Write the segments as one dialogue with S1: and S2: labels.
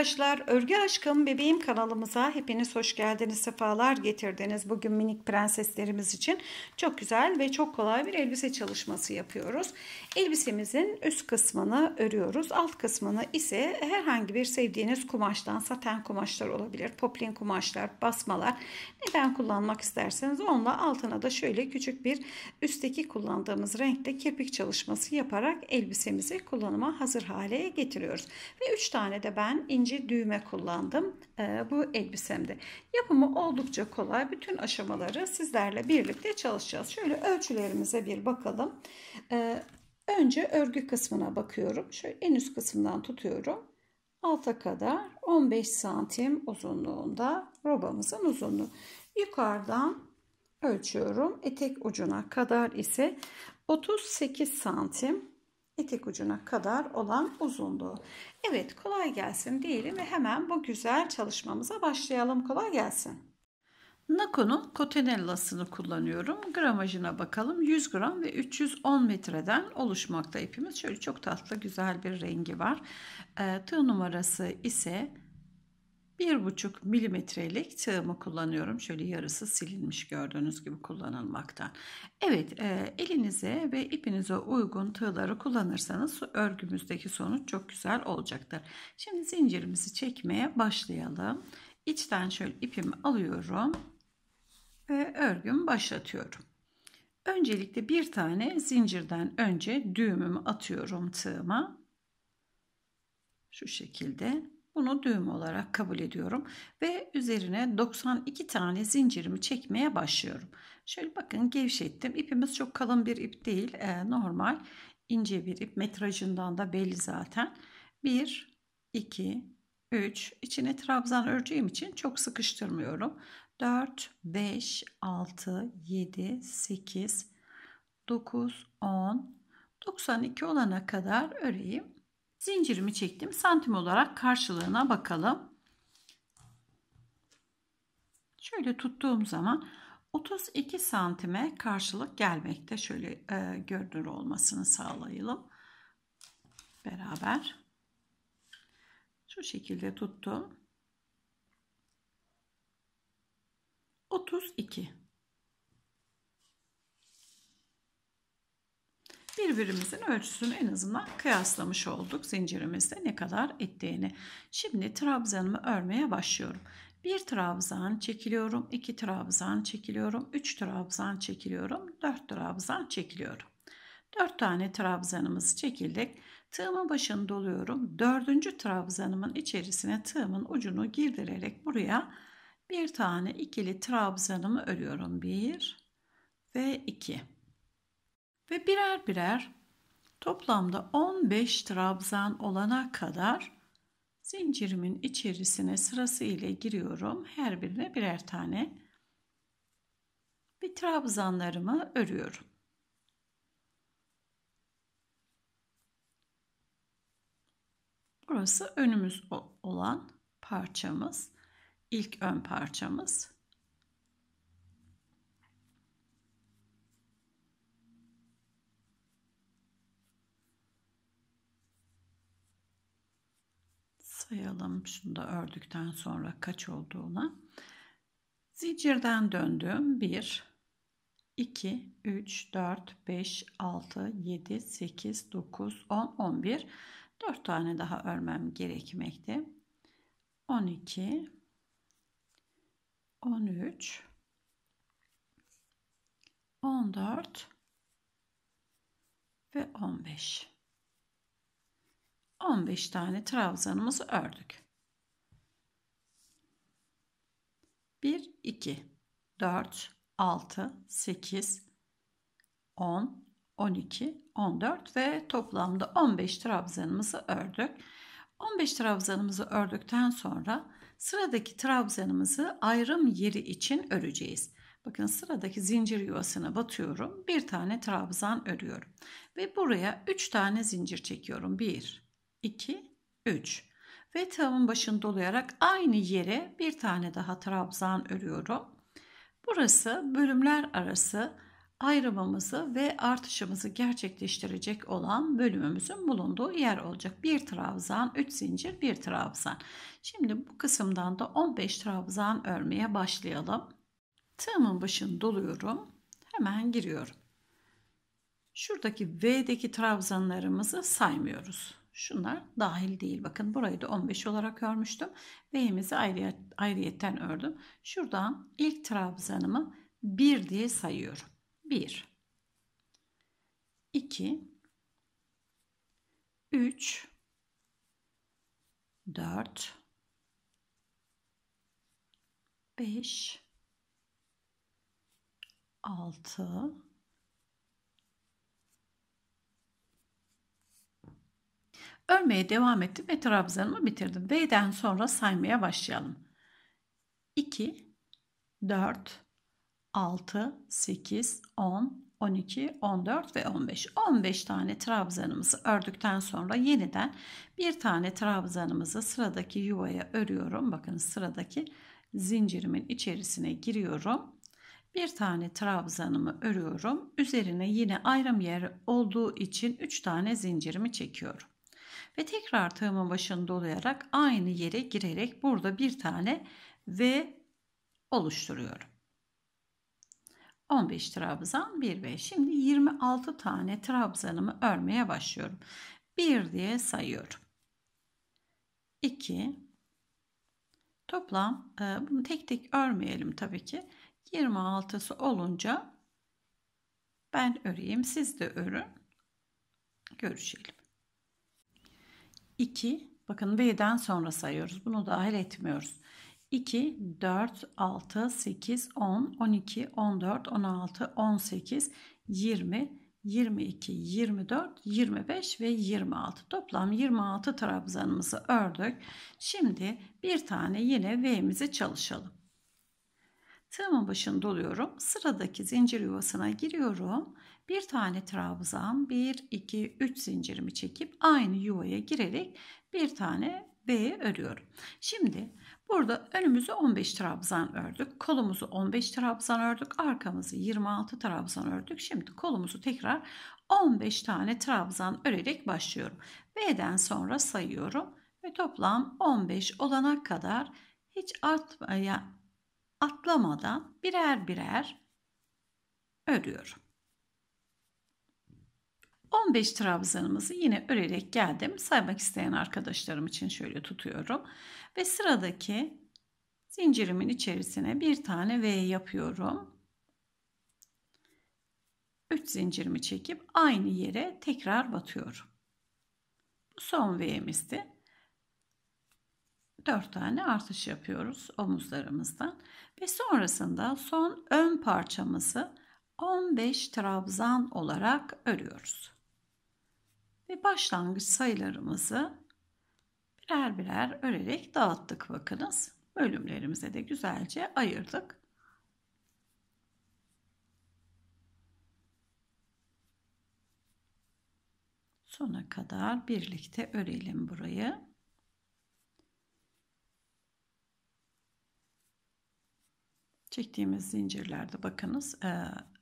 S1: arkadaşlar, Örgü Aşkım Bebeğim kanalımıza hepiniz hoş geldiniz, sefalar getirdiniz. Bugün minik prenseslerimiz için çok güzel ve çok kolay bir elbise çalışması yapıyoruz. Elbisemizin üst kısmını örüyoruz. Alt kısmını ise herhangi bir sevdiğiniz kumaştan, saten kumaşlar olabilir, poplin kumaşlar, basmalar. Neden kullanmak isterseniz onunla altına da şöyle küçük bir üstteki kullandığımız renkte kirpik çalışması yaparak elbisemizi kullanıma hazır hale getiriyoruz. Ve 3 tane de ben ince inci düğme kullandım ee, bu elbisemde. Yapımı oldukça kolay. Bütün aşamaları sizlerle birlikte çalışacağız. Şöyle ölçülerimize bir bakalım. Ee, önce örgü kısmına bakıyorum. Şöyle en üst kısımdan tutuyorum. Alta kadar 15 santim uzunluğunda robamızın uzunluğu. Yukarıdan ölçüyorum. Etek ucuna kadar ise 38 santim etek ucuna kadar olan uzunluğu. Evet kolay gelsin diyelim ve hemen bu güzel çalışmamıza başlayalım. Kolay gelsin. Nako'nun kotenellasını kullanıyorum. Gramajına bakalım. 100 gram ve 310 metreden oluşmakta ipimiz. Şöyle çok tatlı güzel bir rengi var. Ee, tığ numarası ise 1,5 milimetrelik tığımı kullanıyorum. Şöyle yarısı silinmiş gördüğünüz gibi kullanılmaktan. Evet e, elinize ve ipinize uygun tığları kullanırsanız örgümüzdeki sonuç çok güzel olacaktır. Şimdi zincirimizi çekmeye başlayalım. İçten şöyle ipimi alıyorum ve örgümü başlatıyorum. Öncelikle bir tane zincirden önce düğümümü atıyorum tığıma. Şu şekilde bunu düğüm olarak kabul ediyorum ve üzerine 92 tane zincirimi çekmeye başlıyorum. Şöyle bakın gevşettim. İpimiz çok kalın bir ip değil. E, normal ince bir ip. Metrajından da belli zaten. 1, 2, 3. İçine trabzan öreceğim için çok sıkıştırmıyorum. 4, 5, 6, 7, 8, 9, 10, 92 olana kadar öreyim. Zincirimi çektim. Santim olarak karşılığına bakalım. Şöyle tuttuğum zaman 32 santime karşılık gelmekte. Şöyle e, görünür olmasını sağlayalım. Beraber. Şu şekilde tuttum. 32. birbirimizin ölçüsünü en azından kıyaslamış olduk zincirimizde ne kadar ettiğini. Şimdi trabzanımı örmeye başlıyorum. Bir trabzan çekiliyorum, iki trabzan çekiliyorum, üç trabzan çekiliyorum, dört trabzan çekiliyorum. Dört tane trabzanımızı çekildik. Tığımın başını doluyorum. Dördüncü trabzanımın içerisine tığımın ucunu girdirerek buraya bir tane ikili trabzanımı örüyorum. Bir ve iki ve birer birer toplamda 15 trabzan olana kadar zincirimin içerisine sırası ile giriyorum. Her birine birer tane bir trabzanlarımı örüyorum. Burası önümüz olan parçamız. ilk ön parçamız. sayalım şunu da ördükten sonra kaç olduğuna. Zincirden döndüm. 1 2 3 4 5 6 7 8 9 10 11 4 tane daha örmem gerekmekte. 12 13 14 ve 15. 15 tane trabzanımızı ördük. 1, 2, 4, 6, 8, 10, 12, 14 ve toplamda 15 trabzanımızı ördük. 15 trabzanımızı ördükten sonra sıradaki trabzanımızı ayrım yeri için öreceğiz. Bakın sıradaki zincir yuvasına batıyorum. Bir tane trabzan örüyorum. Ve buraya 3 tane zincir çekiyorum. 1, 2, 3 ve tığımın başını dolayarak aynı yere bir tane daha trabzan örüyorum. Burası bölümler arası ayrımımızı ve artışımızı gerçekleştirecek olan bölümümüzün bulunduğu yer olacak. Bir trabzan, 3 zincir, bir trabzan. Şimdi bu kısımdan da 15 trabzan örmeye başlayalım. Tığımın başını doluyorum. Hemen giriyorum. Şuradaki V'deki trabzanlarımızı saymıyoruz. Şunlar dahil değil. Bakın burayı da 15 olarak örmüştüm. B'imizi ayrı, ayrıyetten ördüm. Şuradan ilk trabzanımı 1 diye sayıyorum. 1 2 3 4 5 6 Örmeye devam ettim ve trabzanımı bitirdim. V'den sonra saymaya başlayalım. 2, 4, 6, 8, 10, 12, 14 ve 15. 15 tane trabzanımızı ördükten sonra yeniden bir tane trabzanımızı sıradaki yuvaya örüyorum. Bakın sıradaki zincirimin içerisine giriyorum. Bir tane trabzanımı örüyorum. Üzerine yine ayrım yer olduğu için 3 tane zincirimi çekiyorum ve tekrar tığımın başını dolayarak aynı yere girerek burada bir tane V oluşturuyorum. 15 trabzan 1 ve şimdi 26 tane trabzanımı örmeye başlıyorum. 1 diye sayıyorum. 2 toplam e, bunu tek tek örmeyelim tabii ki. 26'sı olunca ben öreyim siz de örün. Görüşelim. 2 bakın V'den sonra sayıyoruz. Bunu dahil etmiyoruz. 2, 4, 6, 8, 10, 12, 14, 16, 18, 20, 22, 24, 25 ve 26. Toplam 26 trabzanımızı ördük. Şimdi bir tane yine V'mizi çalışalım. Tığımın başını doluyorum. Sıradaki zincir yuvasına giriyorum bir tane trabzan 1, 2, 3 zincirimi çekip aynı yuvaya girerek bir tane B'ye örüyorum. Şimdi burada önümüzü 15 trabzan ördük. Kolumuzu 15 trabzan ördük. Arkamızı 26 trabzan ördük. Şimdi kolumuzu tekrar 15 tane trabzan örerek başlıyorum. B'den sonra sayıyorum ve toplam 15 olana kadar hiç atmaya atlamadan birer birer örüyorum. 15 trabzanımızı yine örerek geldim. Saymak isteyen arkadaşlarım için şöyle tutuyorum. Ve sıradaki zincirimin içerisine bir tane V yapıyorum. 3 zincirimi çekip aynı yere tekrar batıyorum. Bu son V'mizdi. 4 tane artış yapıyoruz omuzlarımızdan ve sonrasında son ön parçamızı 15 trabzan olarak örüyoruz ve başlangıç sayılarımızı birer birer örerek dağıttık bakınız. Bölümlerimize de güzelce ayırdık. Sona kadar birlikte örelim burayı. Çektiğimiz zincirlerde bakınız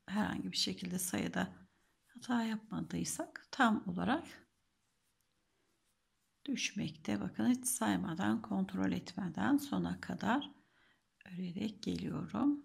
S1: herhangi bir şekilde sayıda hata yapmadıysak tam olarak düşmekte. Bakın hiç saymadan, kontrol etmeden sona kadar örerek geliyorum.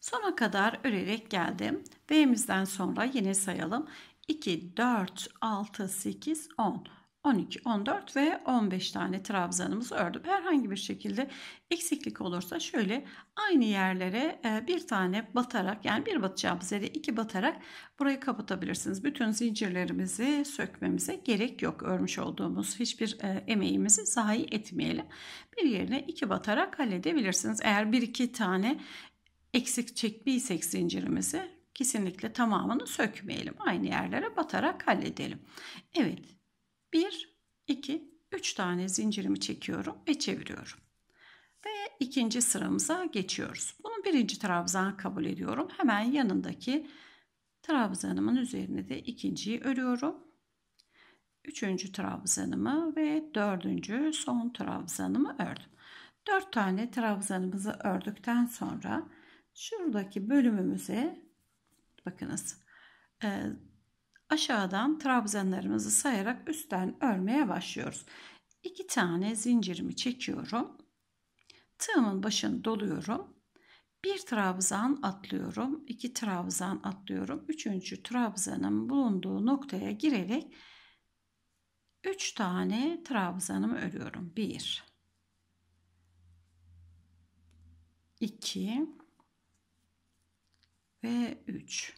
S1: Sona kadar örerek geldim. B'mizden sonra yine sayalım. 2, 4, 6, 8, 10. 12, 14 ve 15 tane trabzanımızı ördüm. Herhangi bir şekilde eksiklik olursa şöyle aynı yerlere e, bir tane batarak yani bir batacağımız yere iki batarak burayı kapatabilirsiniz. Bütün zincirlerimizi sökmemize gerek yok. Örmüş olduğumuz hiçbir e, emeğimizi zayi etmeyelim. Bir yerine iki batarak halledebilirsiniz. Eğer bir iki tane eksik çektiysek zincirimizi kesinlikle tamamını sökmeyelim. Aynı yerlere batarak halledelim. Evet 1, 2, 3 tane zincirimi çekiyorum ve çeviriyorum. Ve ikinci sıramıza geçiyoruz. Bunu birinci trabzan kabul ediyorum. Hemen yanındaki trabzanımın üzerine de ikinciyi örüyorum. Üçüncü trabzanımı ve dördüncü son trabzanımı ördüm. Dört tane trabzanımızı ördükten sonra şuradaki bölümümüze bakınız e, aşağıdan trabzanlarımızı sayarak üstten örmeye başlıyoruz. 2 tane zincirimi çekiyorum. Tığımın başını doluyorum. Bir trabzan atlıyorum. iki trabzan atlıyorum. Üçüncü trabzanın bulunduğu noktaya girerek 3 tane trabzanımı örüyorum. 1 2 ve 3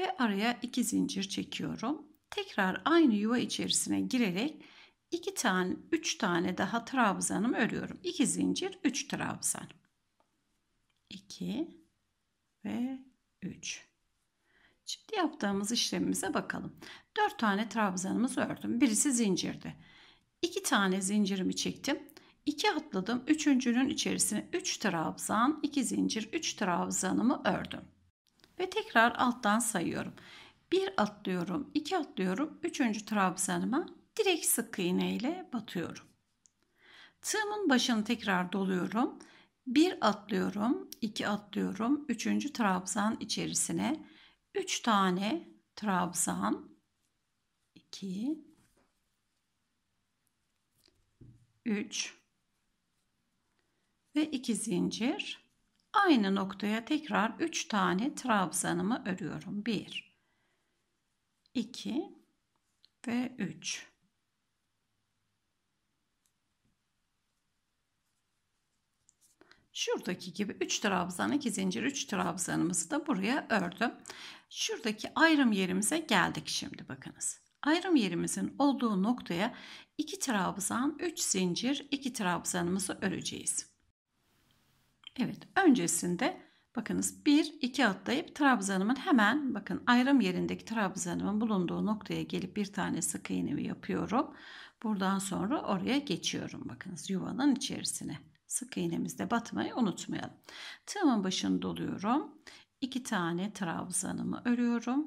S1: ve araya 2 zincir çekiyorum. Tekrar aynı yuva içerisine girerek 2 tane 3 tane daha trabzanımı örüyorum. 2 zincir 3 trabzan. 2 ve 3. Şimdi yaptığımız işlemimize bakalım. 4 tane trabzanımız ördüm. Birisi zincirdi. 2 tane zincirimi çektim. 2 atladım. Üçüncünün içerisine 3 üç trabzan, 2 zincir, 3 trabzanımı ördüm ve tekrar alttan sayıyorum. Bir atlıyorum, iki atlıyorum, üçüncü trabzanıma direkt sık iğne ile batıyorum. Tığımın başını tekrar doluyorum. Bir atlıyorum, iki atlıyorum, üçüncü trabzan içerisine üç tane trabzan, iki, üç ve iki zincir Aynı noktaya tekrar 3 tane trabzanımı örüyorum. 1 2 ve 3 Şuradaki gibi 3 trabzan, 2 zincir, 3 trabzanımızı da buraya ördüm. Şuradaki ayrım yerimize geldik şimdi bakınız. Ayrım yerimizin olduğu noktaya 2 trabzan, 3 zincir, 2 trabzanımızı öreceğiz. Evet öncesinde bakınız 1 2 atlayıp trabzanımın hemen bakın ayrım yerindeki trabzanımın bulunduğu noktaya gelip bir tane sık iğnemi yapıyorum. Buradan sonra oraya geçiyorum bakınız yuvanın içerisine. Sık iğnemizde batmayı unutmayalım. Tığımın başını doluyorum. 2 tane trabzanımı örüyorum.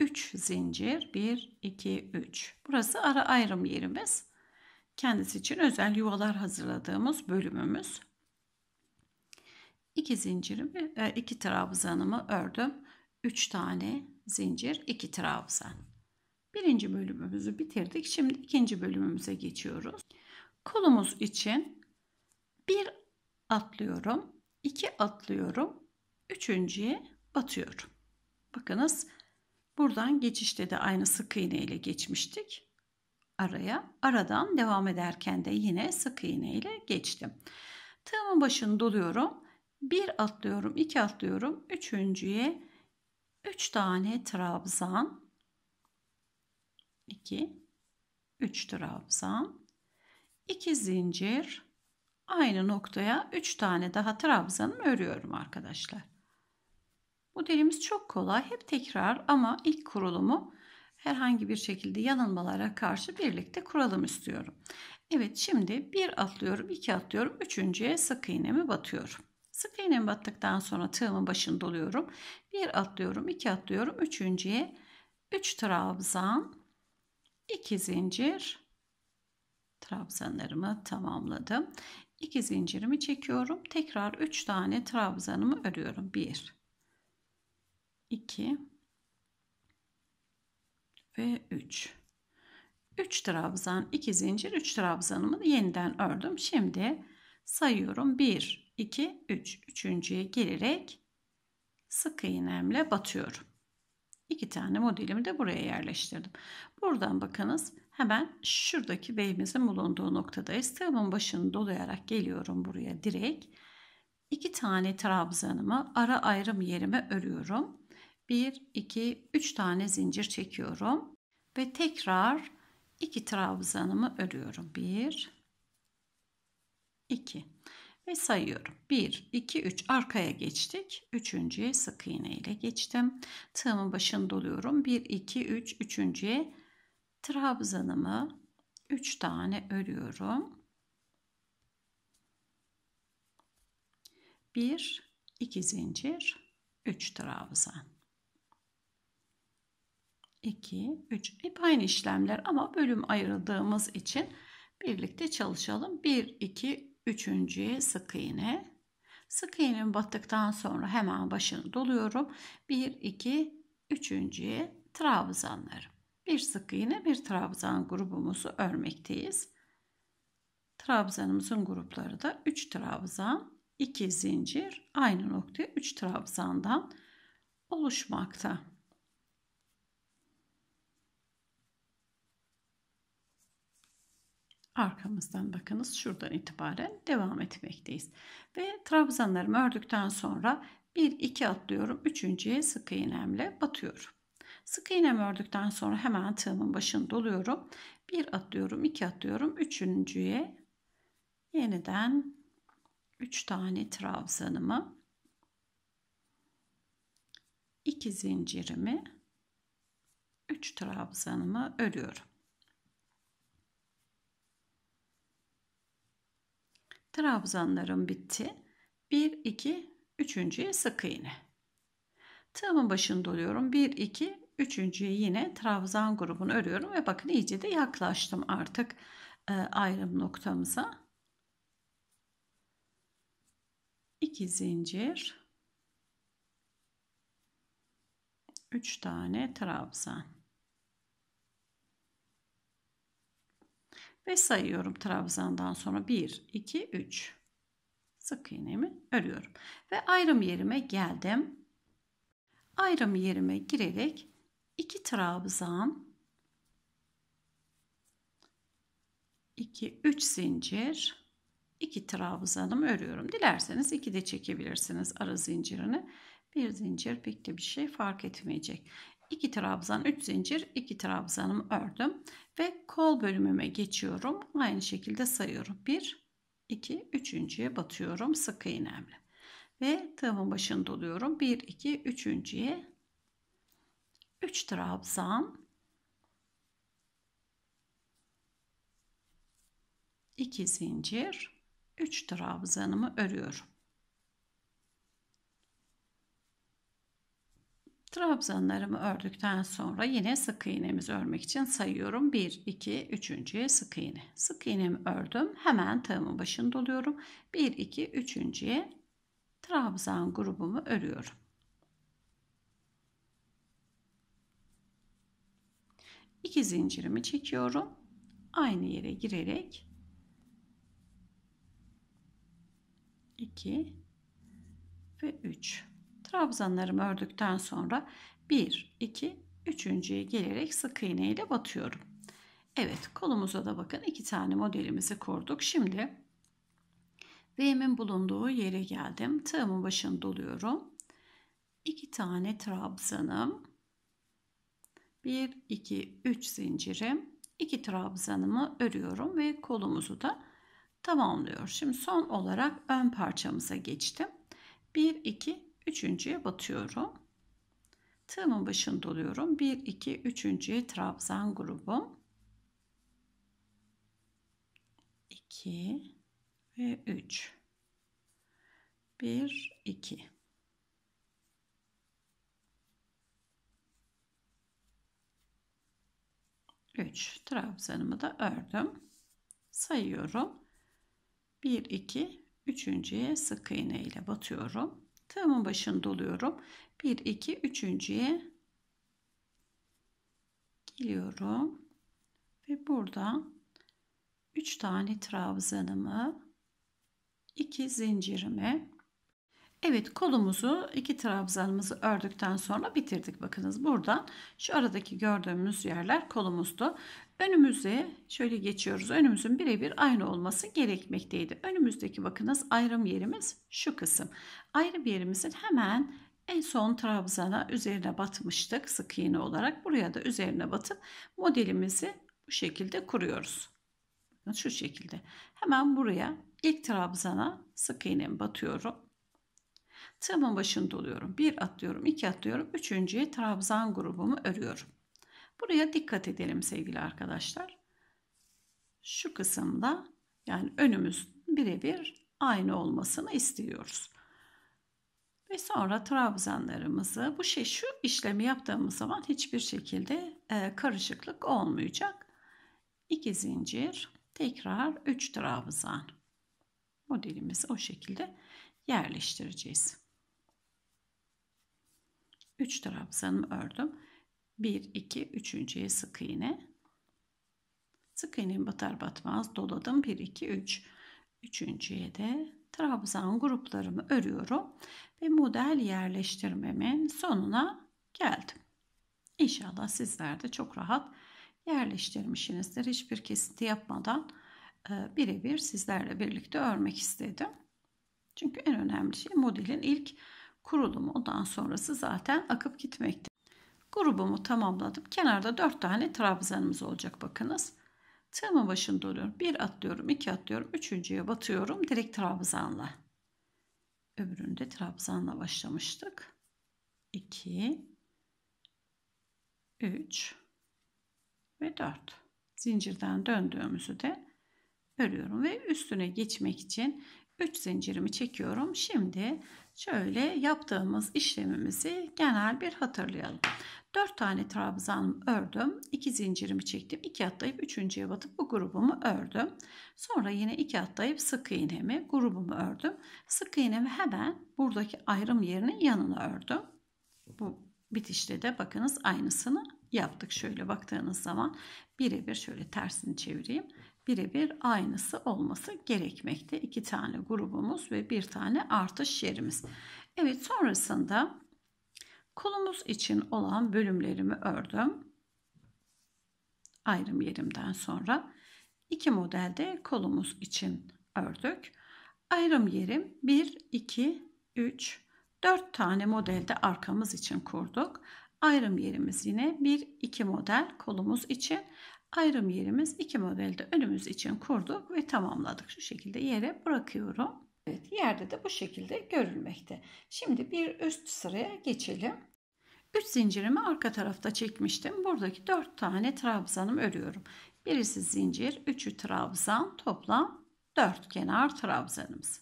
S1: 3 zincir 1 2 3 burası ara ayrım yerimiz kendisi için özel yuvalar hazırladığımız bölümümüz 2 zincirimi, e, iki trabzanımı ördüm. 3 tane zincir, 2 trabzan. Birinci bölümümüzü bitirdik. Şimdi ikinci bölümümüze geçiyoruz. Kolumuz için bir atlıyorum, iki atlıyorum, üçüncüye batıyorum. Bakınız buradan geçişte de aynı sık iğne ile geçmiştik. Araya aradan devam ederken de yine sık iğne ile geçtim. Tığımın başını doluyorum. Bir atlıyorum, iki atlıyorum. Üçüncüye üç tane trabzan. İki, üç trabzan. iki zincir. Aynı noktaya üç tane daha trabzanımı örüyorum arkadaşlar. Modelimiz çok kolay. Hep tekrar ama ilk kurulumu herhangi bir şekilde yanılmalara karşı birlikte kuralım istiyorum. Evet şimdi bir atlıyorum, iki atlıyorum, üçüncüye sık iğnemi batıyorum. Sıfırını battıktan sonra tığımın başını doluyorum. Bir atlıyorum, iki atlıyorum. Üçüncüye 3 üç trabzan, 2 zincir. Trabzanlarımı tamamladım. 2 zincirimi çekiyorum. Tekrar 3 tane trabzanımı örüyorum. 1 2 ve 3. 3 trabzan, 2 zincir, 3 trabzanımı yeniden ördüm. Şimdi sayıyorum. 1 2, 3. Üçüncüye gelerek sık iğnemle batıyorum. İki tane modelimi de buraya yerleştirdim. Buradan bakınız hemen şuradaki V'mizin bulunduğu noktadayız. Tığımın başını dolayarak geliyorum buraya direkt. İki tane trabzanımı ara ayrım yerime örüyorum. 1, 2, 3 tane zincir çekiyorum. Ve tekrar iki trabzanımı örüyorum. 1, 2 ve sayıyorum. 1, 2, 3 arkaya geçtik. Üçüncüye sık iğne ile geçtim. Tığımın başını doluyorum. 1, 2, 3 üçüncüye trabzanımı 3 tane örüyorum. 1, 2 zincir, 3 trabzan. 2, 3. Hep aynı işlemler ama bölüm ayırdığımız için birlikte çalışalım. 1, 2, Üçüncüye sık iğne. Sık iğnemi battıktan sonra hemen başını doluyorum. 1, 2, 3.ye trabzanlarım. Bir sık iğne bir trabzan grubumuzu örmekteyiz. Trabzanımızın grupları da 3 trabzan, 2 zincir, aynı noktaya 3 trabzandan oluşmakta. arkamızdan bakınız şuradan itibaren devam etmekteyiz. Ve trabzanlarımı ördükten sonra 1-2 atlıyorum. Üçüncüye sık iğnemle batıyorum. Sık iğnemi ördükten sonra hemen tığımın başını doluyorum. 1 atlıyorum, 2 atlıyorum. Üçüncüye yeniden 3 tane trabzanımı 2 zincirimi 3 trabzanımı örüyorum. Trabzanlarım bitti. 1, 2, 3.ye sık iğne. Tığımın başını doluyorum. 1, 2, 3.ye yine trabzan grubunu örüyorum ve bakın iyice de yaklaştım artık e, ayrım noktamıza. 2 zincir 3 tane trabzan Ve sayıyorum trabzandan sonra 1, 2, 3. Sık iğnemi örüyorum. Ve ayrım yerime geldim. Ayrım yerime girerek 2 trabzan 2 3 zincir 2 trabzanımı örüyorum. Dilerseniz 2 de çekebilirsiniz ara zincirini. Bir zincir pek de bir şey fark etmeyecek. 2 trabzan 3 zincir 2 trabzanımı ördüm ve kol bölümüme geçiyorum aynı şekilde sayıyorum 1 2 üçüncüye batıyorum sık iğnemle ve tığımın başını doluyorum 1 2 üçüncüye 3 trabzan 2 zincir 3 trabzanımı örüyorum Trabzanlarımı ördükten sonra yine sık iğnemizi örmek için sayıyorum. 1, 2, 3. sık iğne. Sık iğnemi ördüm. Hemen tığımın başını doluyorum. 1, 2, 3. Trabzan grubumu örüyorum. İki zincirimi çekiyorum. Aynı yere girerek 2 ve 3 Trabzanlarımı ördükten sonra 1, 2, 3.ye gelerek sık iğne ile batıyorum. Evet kolumuza da bakın iki tane modelimizi kurduk. Şimdi V'min bulunduğu yere geldim. Tığımın başını doluyorum. İki tane trabzanım. 1, 2, 3 zincirim. 2 trabzanımı örüyorum ve kolumuzu da tamamlıyor. Şimdi son olarak ön parçamıza geçtim. 1, 2, Üçüncüye batıyorum. Tığımın başını doluyorum. 1, 2, 3. trabzan grubum. 2 ve 3. 1, 2. Üç trabzanımı da ördüm. Sayıyorum. 1, 2, üçüncüye sık iğne ile batıyorum. Tığımın başını doluyorum. 1, 2, 3.ye geliyorum. Ve burada 3 tane trabzanımı 2 zincirimi Evet kolumuzu iki trabzanımızı ördükten sonra bitirdik. Bakınız buradan şu aradaki gördüğümüz yerler kolumuzdu. Önümüze şöyle geçiyoruz. Önümüzün birebir aynı olması gerekmekteydi. Önümüzdeki bakınız ayrım yerimiz şu kısım. Ayrım yerimizin hemen en son trabzana üzerine batmıştık sık iğne olarak. Buraya da üzerine batıp modelimizi bu şekilde kuruyoruz. Şu şekilde. Hemen buraya ilk trabzana sık iğnemi batıyorum. Tığımın başını doluyorum. Bir atlıyorum, iki atlıyorum. Üçüncüye trabzan grubumu örüyorum. Buraya dikkat edelim sevgili arkadaşlar. Şu kısımda yani önümüz birebir aynı olmasını istiyoruz. Ve sonra trabzanlarımızı bu şey şu işlemi yaptığımız zaman hiçbir şekilde e, karışıklık olmayacak. 2 zincir, tekrar 3 trabzan. Modelimizi o şekilde yerleştireceğiz. 3 trabzanımı ördüm. 1, 2, 3.ye sık iğne. Sık iğnemi batar batmaz doladım. 1, 2, 3. Üçüncüye de trabzan gruplarımı örüyorum. Ve model yerleştirmemin sonuna geldim. İnşallah sizler de çok rahat yerleştirmişsinizdir. Hiçbir kesinti yapmadan e, birebir sizlerle birlikte örmek istedim. Çünkü en önemli şey modelin ilk kurulumu. Ondan sonrası zaten akıp gitmekte. Grubumu tamamladım. Kenarda 4 tane trabzanımız olacak bakınız. Tığımın başını doluyorum. Bir atlıyorum, iki atlıyorum, üçüncüye batıyorum. Direkt trabzanla. Öbüründe trabzanla başlamıştık. 2 3 ve 4. Zincirden döndüğümüzü de örüyorum ve üstüne geçmek için 3 zincirimi çekiyorum. Şimdi şöyle yaptığımız işlemimizi genel bir hatırlayalım. 4 tane trabzanımı ördüm. 2 zincirimi çektim. 2 atlayıp 3.ye batıp bu grubumu ördüm. Sonra yine 2 atlayıp sık iğnemi grubumu ördüm. Sık iğnemi hemen buradaki ayrım yerinin yanına ördüm. Bu bitişte de bakınız aynısını yaptık. Şöyle baktığınız zaman birebir şöyle tersini çevireyim. Birebir aynısı olması gerekmekte. 2 tane grubumuz ve bir tane artış yerimiz. Evet sonrasında Kolumuz için olan bölümlerimi ördüm. Ayrım yerimden sonra iki modelde kolumuz için ördük. Ayrım yerim 1, 2, 3, 4 tane modelde arkamız için kurduk. Ayrım yerimiz yine 1, 2 model kolumuz için. Ayrım yerimiz 2 modelde önümüz için kurduk ve tamamladık. Şu şekilde yere bırakıyorum. Evet, yerde de bu şekilde görülmekte. Şimdi bir üst sıraya geçelim. 3 zincirimi arka tarafta çekmiştim. Buradaki 4 tane trabzanım örüyorum. Birisi zincir, 3'ü trabzan. Toplam 4 kenar trabzanımız.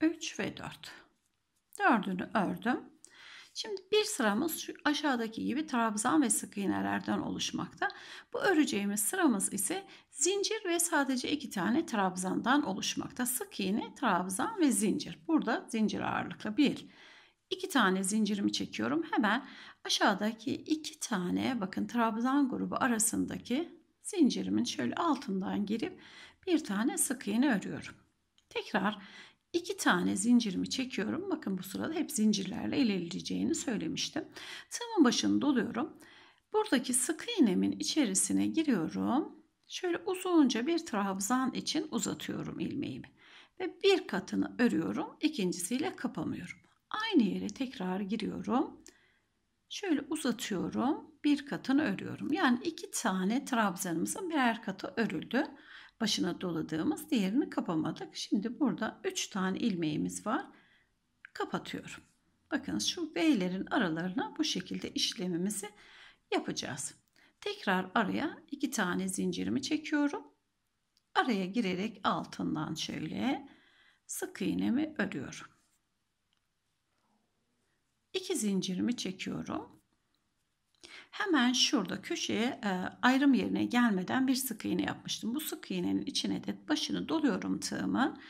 S1: 3 ve 4. 4'ünü ördüm. Şimdi bir sıramız şu aşağıdaki gibi trabzan ve sık iğnelerden oluşmakta. Bu öreceğimiz sıramız ise zincir ve sadece 2 tane trabzandan oluşmakta. Sık iğne, trabzan ve zincir. Burada zincir ağırlıklı. 1, 2 tane zincirimi çekiyorum. Hemen aşağıdaki iki tane bakın trabzan grubu arasındaki zincirimin şöyle altından girip bir tane sık iğne örüyorum. Tekrar iki tane zincirimi çekiyorum. Bakın bu sırada hep zincirlerle ilerleyeceğini söylemiştim. Tığımın başını doluyorum. Buradaki sık iğnemin içerisine giriyorum. Şöyle uzunca bir trabzan için uzatıyorum ilmeğimi ve bir katını örüyorum. ikincisiyle kapamıyorum. Aynı yere tekrar giriyorum. Şöyle uzatıyorum. Bir katını örüyorum. Yani iki tane trabzanımızın birer katı örüldü. Başına doladığımız diğerini kapamadık. Şimdi burada üç tane ilmeğimiz var. Kapatıyorum. Bakın şu V'lerin aralarına bu şekilde işlemimizi yapacağız. Tekrar araya iki tane zincirimi çekiyorum. Araya girerek altından şöyle sık iğnemi örüyorum. 2 zincirimi çekiyorum. Hemen şurada köşeye e, ayrım yerine gelmeden bir sık iğne yapmıştım. Bu sık iğnenin içine de başını doluyorum tığımı,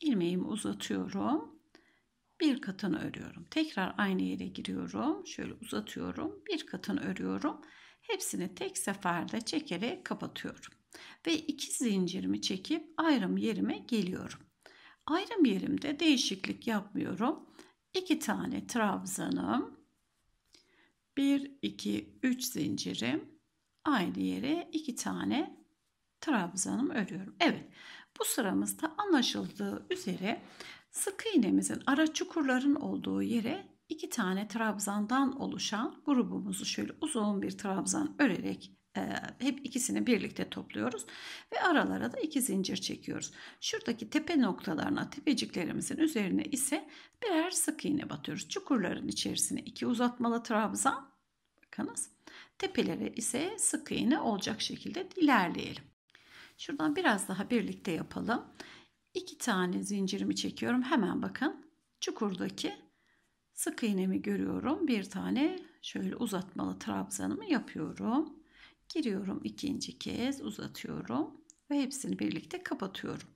S1: ilmeğimi uzatıyorum. Bir katını örüyorum. Tekrar aynı yere giriyorum. Şöyle uzatıyorum. Bir katını örüyorum. Hepsini tek seferde çekerek kapatıyorum. Ve iki zincirimi çekip ayrım yerime geliyorum. Ayrım yerimde değişiklik yapmıyorum. 2 tane trabzanım, 1, 2, 3 zincirim, aynı yere 2 tane trabzanım örüyorum. Evet, bu sıramızda anlaşıldığı üzere sık iğnemizin ara çukurların olduğu yere iki tane trabzandan oluşan grubumuzu şöyle uzun bir trabzan örerek hep ikisini birlikte topluyoruz ve aralara da iki zincir çekiyoruz. Şuradaki tepe noktalarına tepeciklerimizin üzerine ise birer sık iğne batıyoruz. Çukurların içerisine iki uzatmalı trabzan bakınız. Tepelere ise sık iğne olacak şekilde ilerleyelim. Şuradan biraz daha birlikte yapalım. İki tane zincirimi çekiyorum. Hemen bakın çukurdaki sık iğnemi görüyorum. Bir tane şöyle uzatmalı trabzanımı yapıyorum giriyorum ikinci kez uzatıyorum ve hepsini birlikte kapatıyorum.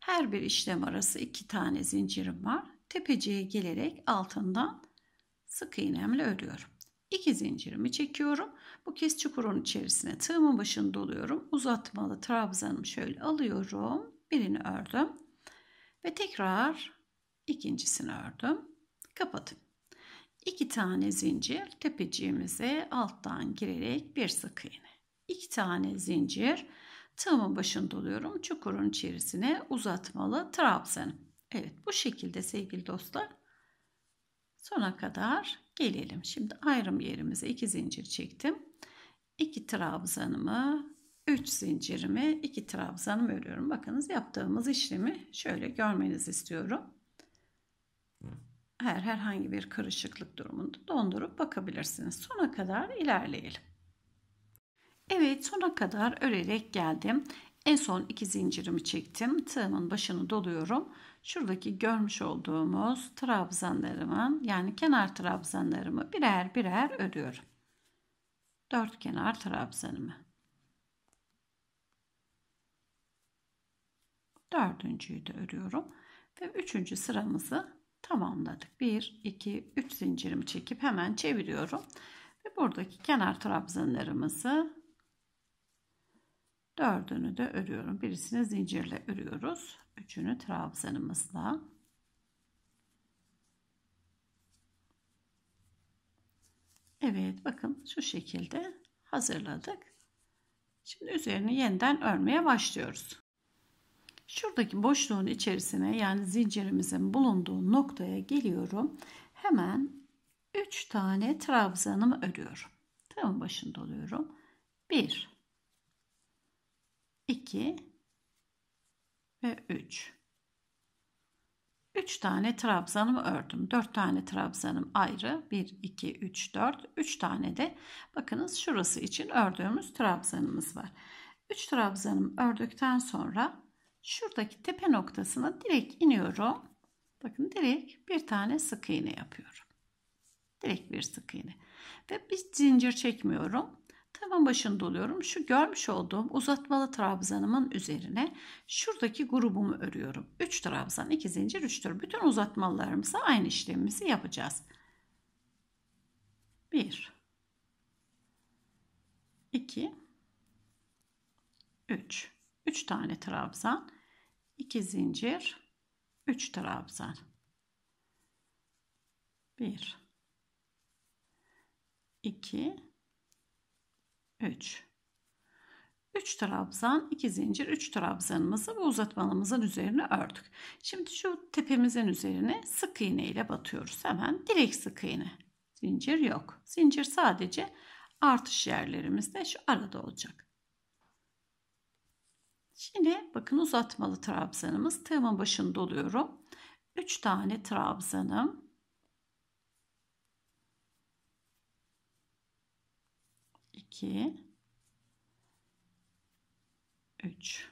S1: Her bir işlem arası iki tane zincirim var. Tepeciye gelerek altından sık iğnemle örüyorum. İki zincirimi çekiyorum. Bu kez çukurun içerisine tığımın başını doluyorum. Uzatmalı trabzanımı şöyle alıyorum. Birini ördüm. Ve tekrar ikincisini ördüm. Kapatın. İki tane zincir tepeciğimize alttan girerek bir sık iğne. 2 tane zincir tığımın başını doluyorum. Çukurun içerisine uzatmalı trabzan. Evet bu şekilde sevgili dostlar sona kadar gelelim. Şimdi ayrım yerimize 2 zincir çektim. 2 trabzanımı 3 zincirimi 2 trabzanımı örüyorum. Bakınız yaptığımız işlemi şöyle görmenizi istiyorum. Her herhangi bir karışıklık durumunda dondurup bakabilirsiniz. Sona kadar ilerleyelim. Evet sona kadar örerek geldim. En son iki zincirimi çektim. Tığımın başını doluyorum. Şuradaki görmüş olduğumuz trabzanlarımın yani kenar trabzanlarımı birer birer örüyorum. Dört kenar trabzanımı. Dördüncüyü de örüyorum. Ve üçüncü sıramızı tamamladık. Bir, iki, üç zincirimi çekip hemen çeviriyorum. Ve buradaki kenar trabzanlarımızı Dördünü de örüyorum. Birisini zincirle örüyoruz. Üçünü trabzanımızla. Evet bakın şu şekilde hazırladık. Şimdi üzerini yeniden örmeye başlıyoruz. Şuradaki boşluğun içerisine yani zincirimizin bulunduğu noktaya geliyorum. Hemen 3 tane trabzanımı örüyorum. Tam başında oluyorum. 1 2 ve 3. 3 tane trabzanımı ördüm. 4 tane trabzanım ayrı. 1, 2, 3, 4. 3 tane de bakınız şurası için ördüğümüz trabzanımız var. 3 trabzanımı ördükten sonra şuradaki tepe noktasına direkt iniyorum. Bakın direkt bir tane sık iğne yapıyorum. Direkt bir sık iğne. Ve bir zincir çekmiyorum. Tavan başını doluyorum. Şu görmüş olduğum uzatmalı trabzanımın üzerine şuradaki grubumu örüyorum. 3 trabzan, 2 zincir, 3 tur. Bütün uzatmalarımıza aynı işlemimizi yapacağız. 1 2 3 3 tane trabzan, 2 zincir, 3 trabzan. 1 2 3. 3 trabzan, 2 zincir, 3 trabzanımızı bu uzatmalımızın üzerine ördük. Şimdi şu tepemizin üzerine sık iğne ile batıyoruz. Hemen Direk sık iğne. Zincir yok. Zincir sadece artış yerlerimizde şu arada olacak. Şimdi bakın uzatmalı trabzanımız. Tığımın başını doluyorum. 3 tane trabzanım. 2 3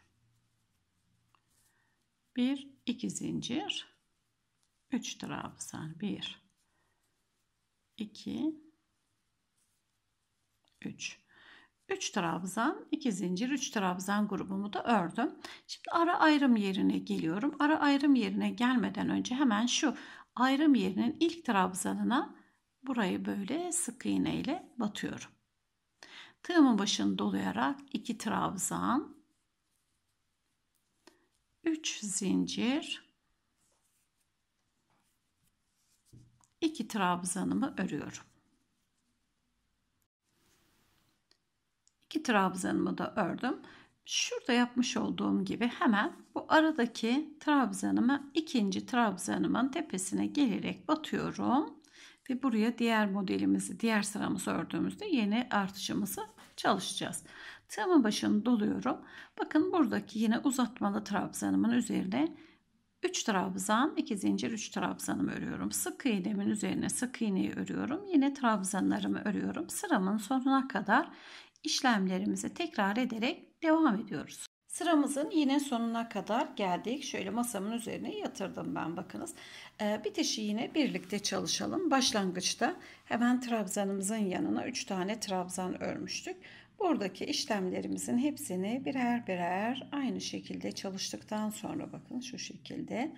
S1: 1 2 zincir 3 trabzan 1 2 3 3 trabzan 2 zincir 3 trabzan grubumu da ördüm. Şimdi ara ayrım yerine geliyorum. Ara ayrım yerine gelmeden önce hemen şu ayrım yerinin ilk trabzanına burayı böyle sık iğne ile batıyorum. Tığımın başını dolayarak 2 trabzan, 3 zincir, 2 trabzanımı örüyorum. 2 trabzanımı da ördüm. Şurada yapmış olduğum gibi hemen bu aradaki trabzanımı ikinci trabzanımın tepesine gelerek batıyorum ve buraya diğer modelimizi diğer sıramızı ördüğümüzde yeni artışımızı çalışacağız. Tığımın başını doluyorum. Bakın buradaki yine uzatmalı trabzanımın üzerine 3 trabzan, 2 zincir 3 trabzanımı örüyorum. Sık iğnemin üzerine sık iğneyi örüyorum. Yine trabzanlarımı örüyorum. Sıramın sonuna kadar işlemlerimizi tekrar ederek devam ediyoruz. Sıramızın yine sonuna kadar geldik. Şöyle masamın üzerine yatırdım ben bakınız. Ee, bitişi yine birlikte çalışalım. Başlangıçta hemen trabzanımızın yanına 3 tane trabzan örmüştük. Buradaki işlemlerimizin hepsini birer birer aynı şekilde çalıştıktan sonra bakın şu şekilde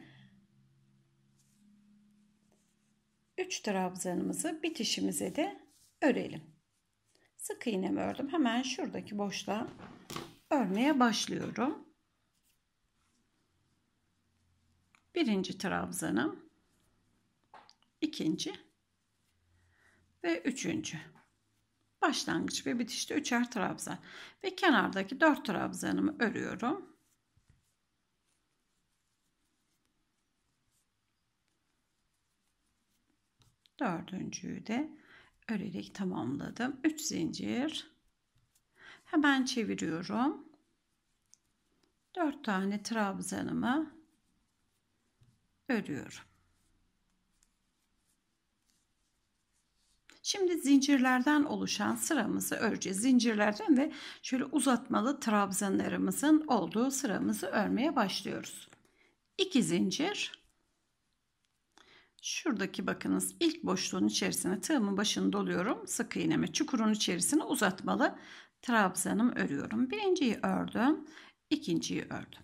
S1: 3 trabzanımızı bitişimize de örelim. Sık iğnemi ördüm. Hemen şuradaki boşluğa Örmeye başlıyorum. Birinci trabzanım. ikinci ve üçüncü. Başlangıç ve bitişte üçer trabzan. Ve kenardaki dört trabzanımı örüyorum. Dördüncüyü de örerek tamamladım. Üç zincir Hemen çeviriyorum. 4 tane trabzanımı örüyorum. Şimdi zincirlerden oluşan sıramızı öreceğiz. Zincirlerden ve şöyle uzatmalı trabzanlarımızın olduğu sıramızı örmeye başlıyoruz. 2 zincir. Şuradaki bakınız ilk boşluğun içerisine tığımın başını doluyorum. Sık iğneme çukurun içerisine uzatmalı trabzanımı örüyorum. Birinciyi ördüm. ikinciyi ördüm.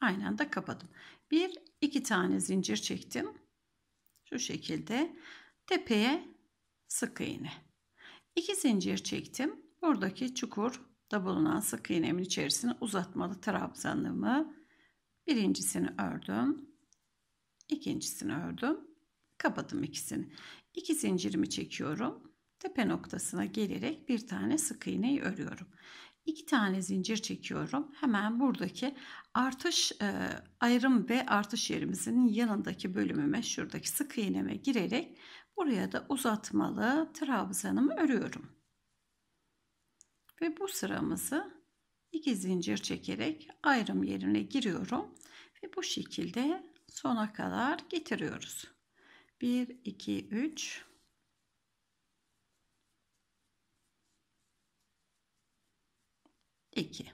S1: Aynen da kapadım. Bir, iki tane zincir çektim. Şu şekilde tepeye sık iğne. İki zincir çektim. Buradaki çukur da bulunan sık iğnemin içerisine uzatmalı trabzanımı birincisini ördüm. ikincisini ördüm. Kapadım ikisini. İki zincirimi çekiyorum tepe noktasına gelerek bir tane sık iğneyi örüyorum. İki tane zincir çekiyorum. Hemen buradaki artış e, ayrım ve artış yerimizin yanındaki bölümüme şuradaki sık iğneme girerek buraya da uzatmalı trabzanımı örüyorum. Ve bu sıramızı iki zincir çekerek ayrım yerine giriyorum ve bu şekilde sona kadar getiriyoruz. 1 2 3 2.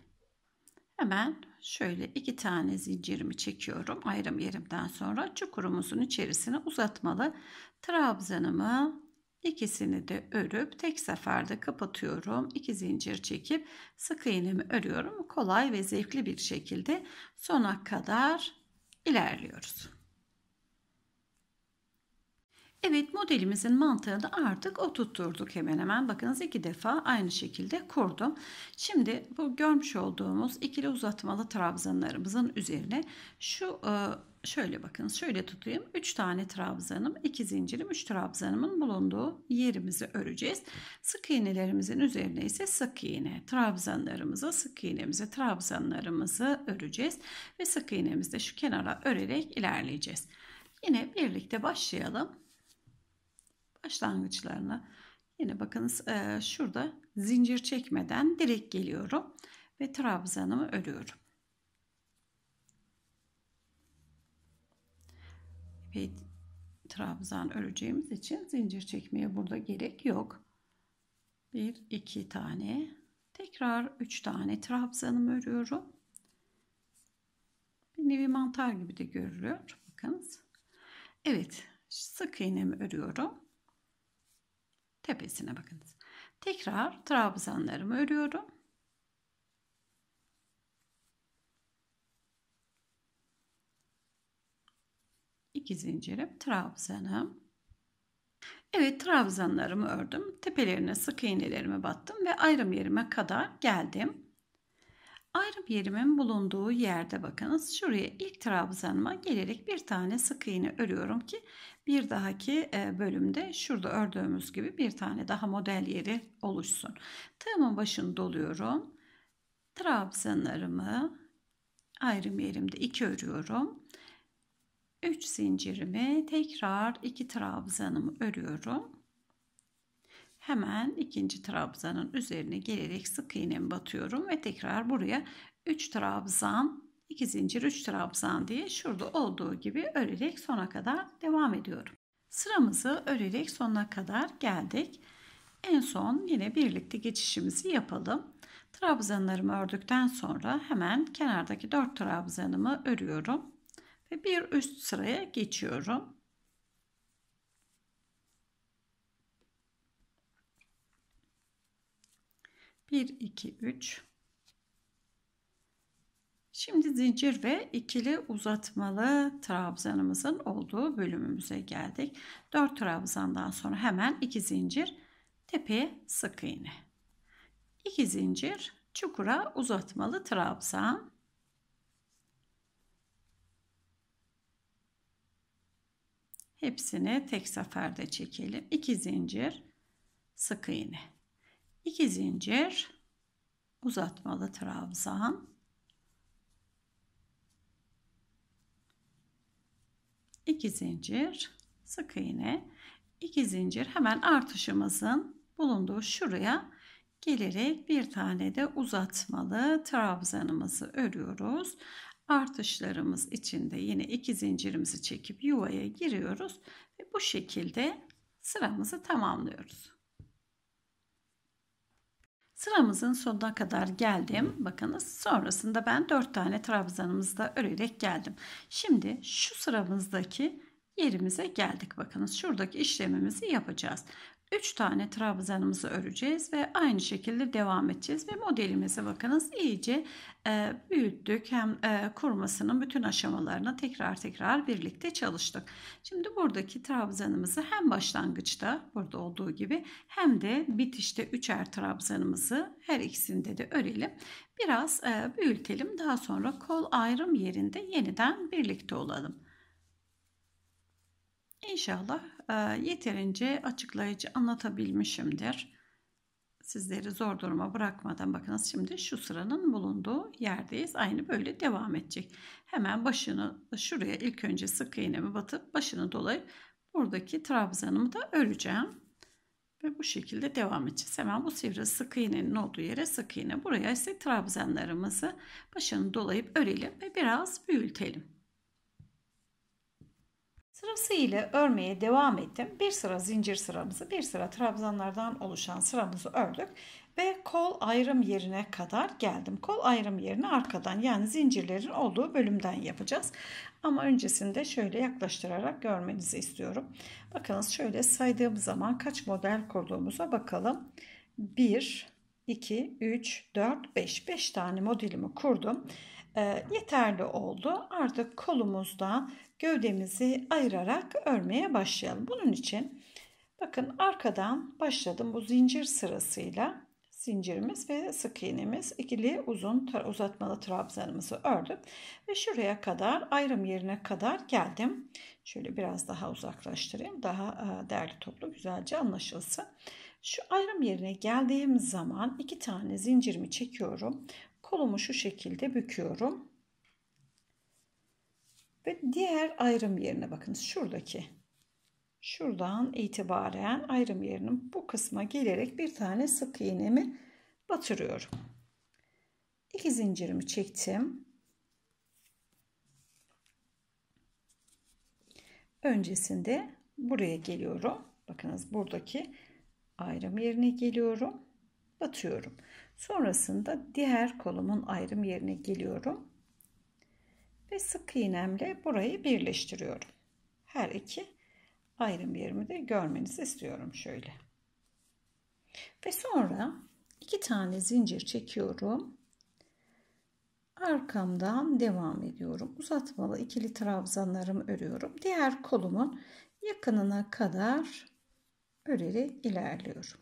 S1: Hemen şöyle iki tane zincirimi çekiyorum. Ayrım yerimden sonra çukurumuzun içerisine uzatmalı trabzanımı ikisini de örüp tek seferde kapatıyorum. İki zincir çekip sık iğnemi örüyorum. Kolay ve zevkli bir şekilde sona kadar ilerliyoruz. Evet modelimizin mantığını artık oturtturduk hemen hemen. Bakınız iki defa aynı şekilde kurdum. Şimdi bu görmüş olduğumuz ikili uzatmalı trabzanlarımızın üzerine şu e, şöyle bakın şöyle tutayım. 3 tane trabzanım, 2 zincirim, 3 trabzanımın bulunduğu yerimizi öreceğiz. Sık iğnelerimizin üzerine ise sık iğne trabzanlarımızı, sık iğnemize trabzanlarımızı öreceğiz ve sık iğnemizi de şu kenara örerek ilerleyeceğiz. Yine birlikte başlayalım başlangıçlarını yine bakınız e, şurada zincir çekmeden direkt geliyorum ve trabzanımı örüyorum. Ve trabzan öreceğimiz için zincir çekmeye burada gerek yok. Bir iki tane tekrar üç tane trabzanımı örüyorum. Bir nevi mantar gibi de görülüyor. Bakınız. Evet sık iğnemi örüyorum tepesine bakınız. Tekrar trabzanlarımı örüyorum. İki zincirim trabzanım. Evet trabzanlarımı ördüm. Tepelerine sık iğnelerimi battım ve ayrım yerime kadar geldim. Ayrım yerimin bulunduğu yerde bakınız. Şuraya ilk trabzanıma gelerek bir tane sık iğne örüyorum ki bir dahaki e, bölümde şurada ördüğümüz gibi bir tane daha model yeri oluşsun. Tığımın başını doluyorum. Trabzanlarımı ayrım yerimde iki örüyorum. 3 zincirimi tekrar 2 trabzanımı örüyorum. Hemen ikinci trabzanın üzerine gelerek sık iğnemi batıyorum ve tekrar buraya 3 trabzan 2 zincir 3 trabzan diye şurada olduğu gibi örerek sona kadar devam ediyorum. Sıramızı örerek sonuna kadar geldik. En son yine birlikte geçişimizi yapalım. Trabzanlarımı ördükten sonra hemen kenardaki 4 trabzanımı örüyorum ve bir üst sıraya geçiyorum. Bir, iki, üç. Şimdi zincir ve ikili uzatmalı trabzanımızın olduğu bölümümüze geldik. 4 trabzandan sonra hemen 2 zincir tepeye sık iğne. 2 zincir çukura uzatmalı trabzan. Hepsini tek seferde çekelim. 2 zincir sık iğne. 2 zincir uzatmalı trabzan. 2 zincir sık iğne 2 zincir hemen artışımızın bulunduğu şuraya gelerek bir tane de uzatmalı trabzanımızı örüyoruz. Artışlarımız içinde yine iki zincirimizi çekip yuvaya giriyoruz ve bu şekilde sıramızı tamamlıyoruz. Sıramızın sonuna kadar geldim. Bakınız sonrasında ben 4 tane trabzanımızda örerek geldim. Şimdi şu sıramızdaki yerimize geldik. Bakınız şuradaki işlemimizi yapacağız. 3 tane trabzanımızı öreceğiz ve aynı şekilde devam edeceğiz ve modelimize bakınız iyice e, büyüttük hem e, kurmasının bütün aşamalarına tekrar tekrar birlikte çalıştık. Şimdi buradaki trabzanımızı hem başlangıçta burada olduğu gibi hem de bitişte üçer trabzanımızı her ikisinde de örelim. Biraz e, büyütelim daha sonra kol ayrım yerinde yeniden birlikte olalım. İnşallah e, yeterince açıklayıcı anlatabilmişimdir. Sizleri zor duruma bırakmadan bakınız şimdi şu sıranın bulunduğu yerdeyiz. Aynı böyle devam edecek. Hemen başını şuraya ilk önce sık iğnemi batıp başını dolayıp buradaki trabzanımı da öreceğim. Ve bu şekilde devam edeceğiz. Hemen bu sivri sık iğnenin olduğu yere sık iğne. Buraya ise trabzanlarımızı başını dolayıp örelim ve biraz büyütelim. Sırasıyla örmeye devam ettim. Bir sıra zincir sıramızı, bir sıra trabzanlardan oluşan sıramızı ördük ve kol ayrım yerine kadar geldim. Kol ayrım yerini arkadan yani zincirlerin olduğu bölümden yapacağız. Ama öncesinde şöyle yaklaştırarak görmenizi istiyorum. Bakınız şöyle saydığım zaman kaç model kurduğumuza bakalım. 1 2 3 4 5 5 tane modelimi kurdum e, yeterli oldu. Artık kolumuzdan gövdemizi ayırarak örmeye başlayalım. Bunun için bakın arkadan başladım bu zincir sırasıyla zincirimiz ve sık iğnemiz ikili uzun uzatmalı trabzanımızı ördüm ve şuraya kadar ayrım yerine kadar geldim. Şöyle biraz daha uzaklaştırayım daha e, değerli toplu güzelce anlaşılsın. Şu ayrım yerine geldiğim zaman iki tane zincirimi çekiyorum kolumu şu şekilde büküyorum. Ve diğer ayrım yerine bakınız şuradaki. Şuradan itibaren ayrım yerinin bu kısma gelerek bir tane sık iğnemi batırıyorum. İki zincirimi çektim. Öncesinde buraya geliyorum. Bakınız buradaki ayrım yerine geliyorum. Batıyorum. Sonrasında diğer kolumun ayrım yerine geliyorum. Ve sık iğnemle burayı birleştiriyorum. Her iki ayrım yerimi de görmenizi istiyorum şöyle. Ve sonra iki tane zincir çekiyorum. Arkamdan devam ediyorum. Uzatmalı ikili trabzanlarımı örüyorum. Diğer kolumun yakınına kadar örerek ilerliyorum.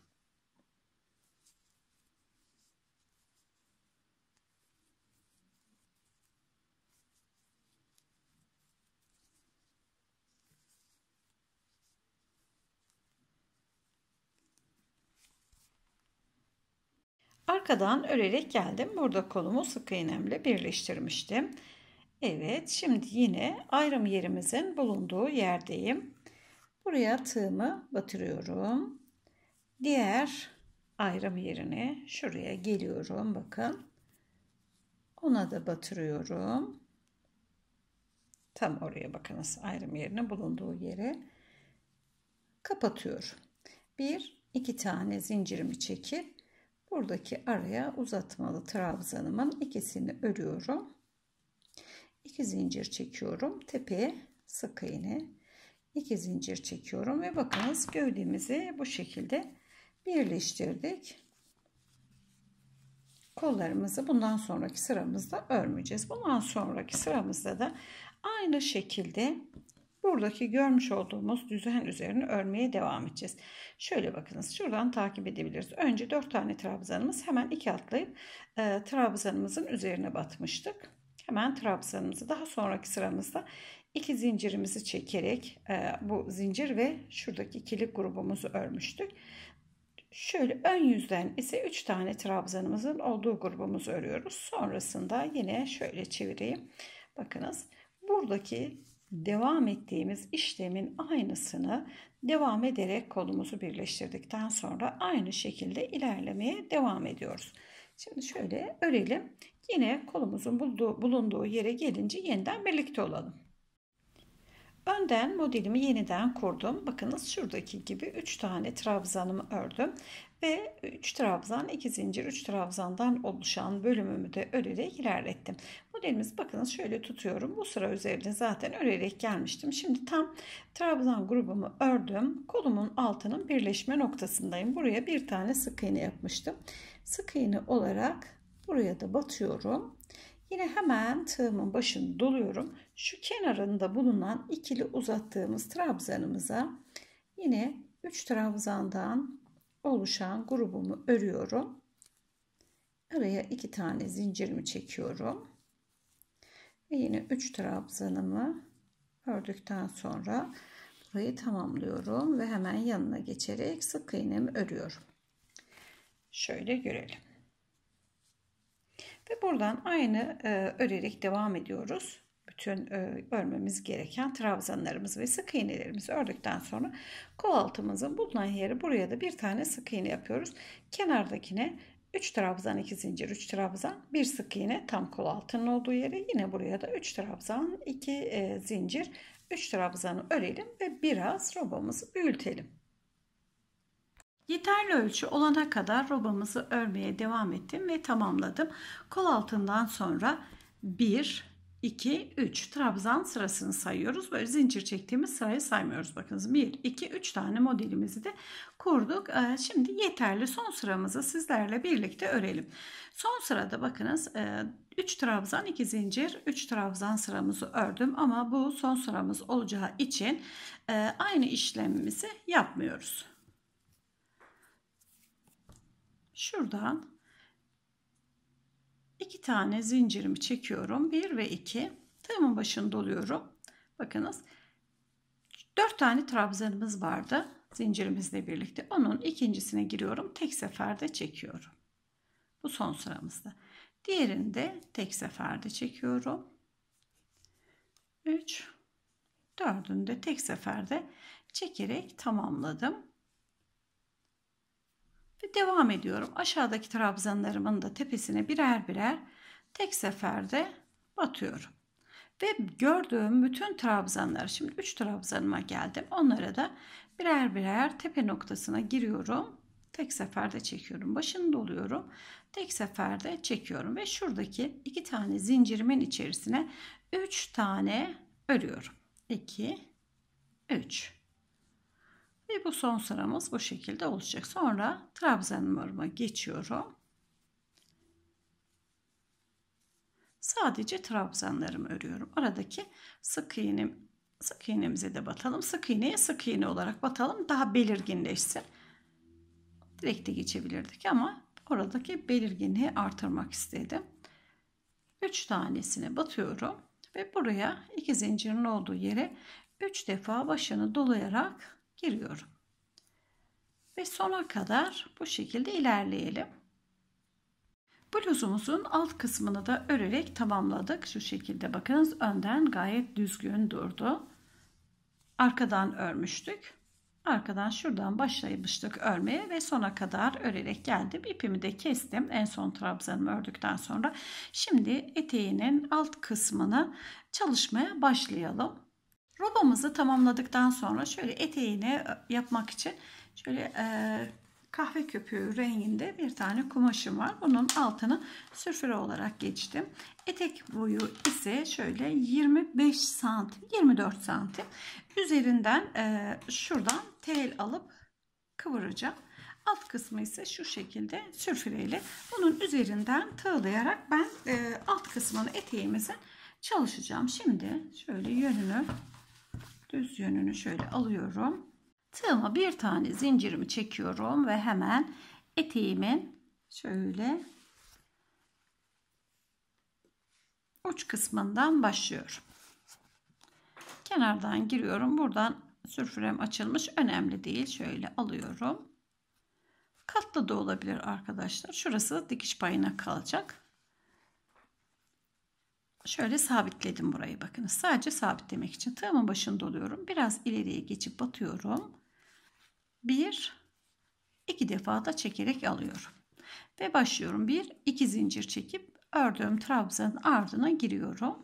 S1: Arkadan örerek geldim. Burada kolumu sık iğnemle birleştirmiştim. Evet şimdi yine ayrım yerimizin bulunduğu yerdeyim. Buraya tığımı batırıyorum. Diğer ayrım yerine şuraya geliyorum bakın. Ona da batırıyorum. Tam oraya bakınız ayrım yerine bulunduğu yere kapatıyorum. Bir iki tane zincirimi çekip buradaki araya uzatmalı trabzanımın ikisini örüyorum. 2 zincir çekiyorum. Tepeye sık iğne iki zincir çekiyorum ve bakınız gövdemizi bu şekilde birleştirdik. Kollarımızı bundan sonraki sıramızda örmeyeceğiz. Bundan sonraki sıramızda da aynı şekilde buradaki görmüş olduğumuz düzen üzerine örmeye devam edeceğiz. Şöyle bakınız şuradan takip edebiliriz. Önce 4 tane trabzanımız hemen 2 atlayıp e, trabzanımızın üzerine batmıştık. Hemen trabzanımızı daha sonraki sıramızda iki zincirimizi çekerek e, bu zincir ve şuradaki kilik grubumuzu örmüştük. Şöyle ön yüzden ise 3 tane trabzanımızın olduğu grubumuzu örüyoruz. Sonrasında yine şöyle çevireyim. Bakınız buradaki devam ettiğimiz işlemin aynısını devam ederek kolumuzu birleştirdikten sonra aynı şekilde ilerlemeye devam ediyoruz. Şimdi şöyle örelim. Yine kolumuzun bulunduğu yere gelince yeniden birlikte olalım. Önden modelimi yeniden kurdum. Bakınız şuradaki gibi 3 tane trabzanımı ördüm ve 3 trabzan 2 zincir 3 trabzandan oluşan bölümümü de örerek ilerlettim. Modelimiz bakınız şöyle tutuyorum. Bu sıra üzerinde zaten örerek gelmiştim. Şimdi tam trabzan grubumu ördüm. Kolumun altının birleşme noktasındayım. Buraya bir tane sık iğne yapmıştım. Sık iğne olarak buraya da batıyorum. Yine hemen tığımın başını doluyorum şu kenarında bulunan ikili uzattığımız trabzanımıza yine 3 trabzandan oluşan grubumu örüyorum. Araya 2 tane zincirimi çekiyorum. Ve yine 3 trabzanımı ördükten sonra burayı tamamlıyorum ve hemen yanına geçerek sık iğnemi örüyorum. Şöyle görelim. Ve buradan aynı e, örerek devam ediyoruz bütün e, örmemiz gereken trabzanlarımız ve sık iğnelerimizi ördükten sonra kol altımızın bulunan yeri buraya da bir tane sık iğne yapıyoruz. Kenardakine 3 trabzan 2 zincir 3 trabzan bir sık iğne tam kol altının olduğu yere yine buraya da 3 trabzan 2 e, zincir 3 trabzanı örelim ve biraz robamızı büyütelim. Yeterli ölçü olana kadar robamızı örmeye devam ettim ve tamamladım. Kol altından sonra 1 2, 3 trabzan sırasını sayıyoruz. Böyle zincir çektiğimiz sırayı saymıyoruz. Bakınız 1, 2, 3 tane modelimizi de kurduk. Ee, şimdi yeterli son sıramızı sizlerle birlikte örelim. Son sırada bakınız 3 e, trabzan 2 zincir 3 trabzan sıramızı ördüm ama bu son sıramız olacağı için e, aynı işlemimizi yapmıyoruz. Şuradan 2 tane zincirimi çekiyorum. 1 ve 2. Tığımın başını doluyorum. Bakınız 4 tane trabzanımız vardı zincirimizle birlikte. Onun ikincisine giriyorum. Tek seferde çekiyorum. Bu son sıramızda. Diğerini de tek seferde çekiyorum. 3 4'ünü de tek seferde çekerek tamamladım. Ve devam ediyorum. Aşağıdaki trabzanlarımın da tepesine birer birer tek seferde batıyorum. Ve gördüğüm bütün trabzanlar, şimdi 3 trabzanıma geldim. Onlara da birer birer tepe noktasına giriyorum. Tek seferde çekiyorum. Başını doluyorum. Tek seferde çekiyorum. Ve şuradaki iki tane zincirimin içerisine 3 tane örüyorum. 2, 3. Ve bu son sıramız bu şekilde olacak. Sonra trabzan numarama geçiyorum. Sadece trabzanlarımı örüyorum. Aradaki sık iğnem, sık iğnemize de batalım. Sık iğneye sık iğne olarak batalım. Daha belirginleşsin. Direkt de geçebilirdik ama oradaki belirginliği artırmak istedim. 3 tanesine batıyorum ve buraya iki zincirin olduğu yere 3 defa başını dolayarak giriyorum. Ve sona kadar bu şekilde ilerleyelim. Bluzumuzun alt kısmını da örerek tamamladık. Şu şekilde bakınız önden gayet düzgün durdu. Arkadan örmüştük. Arkadan şuradan başlamıştık örmeye ve sona kadar örerek geldim. İpimi de kestim. En son trabzanımı ördükten sonra. Şimdi eteğinin alt kısmını çalışmaya başlayalım. Robamızı tamamladıktan sonra şöyle eteğini e, yapmak için şöyle e, kahve köpüğü renginde bir tane kumaşım var. Bunun altını sürfüre olarak geçtim. Etek boyu ise şöyle 25 santim 24 santim üzerinden e, şuradan tel alıp kıvıracağım. Alt kısmı ise şu şekilde sürfüreyle bunun üzerinden tığlayarak ben e, alt kısmını eteğimizin çalışacağım. Şimdi şöyle yönünü düz yönünü şöyle alıyorum. Tığıma bir tane zincirimi çekiyorum ve hemen eteğimin şöyle uç kısmından başlıyorum. Kenardan giriyorum. Buradan sürfrem açılmış. Önemli değil. Şöyle alıyorum. Katlı da olabilir arkadaşlar. Şurası dikiş payına kalacak. Şöyle sabitledim burayı bakınız. Sadece sabitlemek için tığımın başını doluyorum. Biraz ileriye geçip batıyorum. Bir, iki defa da çekerek alıyorum. Ve başlıyorum. Bir, iki zincir çekip ördüğüm trabzanın ardına giriyorum.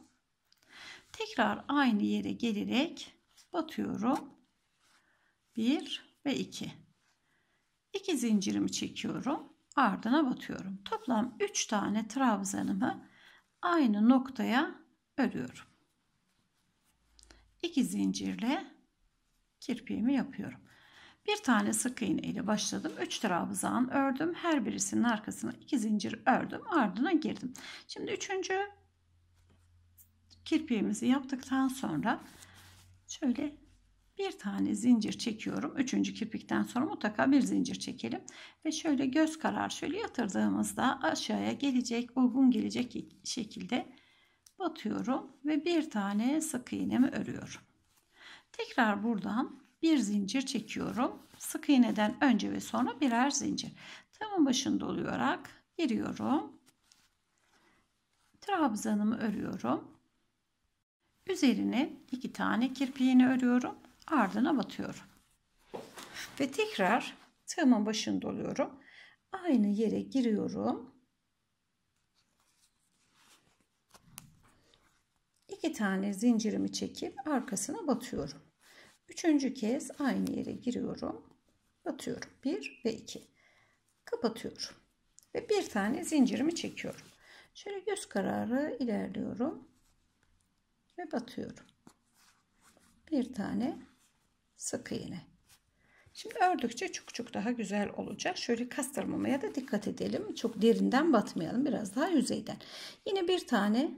S1: Tekrar aynı yere gelerek batıyorum. Bir ve iki. İki zincirimi çekiyorum. Ardına batıyorum. Toplam üç tane trabzanımı aynı noktaya örüyorum. 2 zincirle kirpiğimi yapıyorum. Bir tane sık iğne ile başladım. 3 trabzan ördüm. Her birisinin arkasına 2 zincir ördüm. Ardına girdim. Şimdi 3. kirpiğimizi yaptıktan sonra şöyle bir tane zincir çekiyorum. Üçüncü kirpikten sonra mutlaka bir zincir çekelim. Ve şöyle göz karar şöyle yatırdığımızda aşağıya gelecek, uygun gelecek şekilde batıyorum ve bir tane sık iğnemi örüyorum. Tekrar buradan bir zincir çekiyorum. Sık iğneden önce ve sonra birer zincir. Tamın başında oluyarak giriyorum. Trabzanımı örüyorum. Üzerine iki tane kirpiğini örüyorum ardına batıyorum. Ve tekrar tığımın başını doluyorum. Aynı yere giriyorum. iki tane zincirimi çekip arkasına batıyorum. Üçüncü kez aynı yere giriyorum. Batıyorum. Bir ve iki. Kapatıyorum. Ve bir tane zincirimi çekiyorum. Şöyle göz kararı ilerliyorum. Ve batıyorum. Bir tane sık iğne. Şimdi ördükçe çok çok daha güzel olacak. Şöyle kastırmamaya da dikkat edelim. Çok derinden batmayalım. Biraz daha yüzeyden. Yine bir tane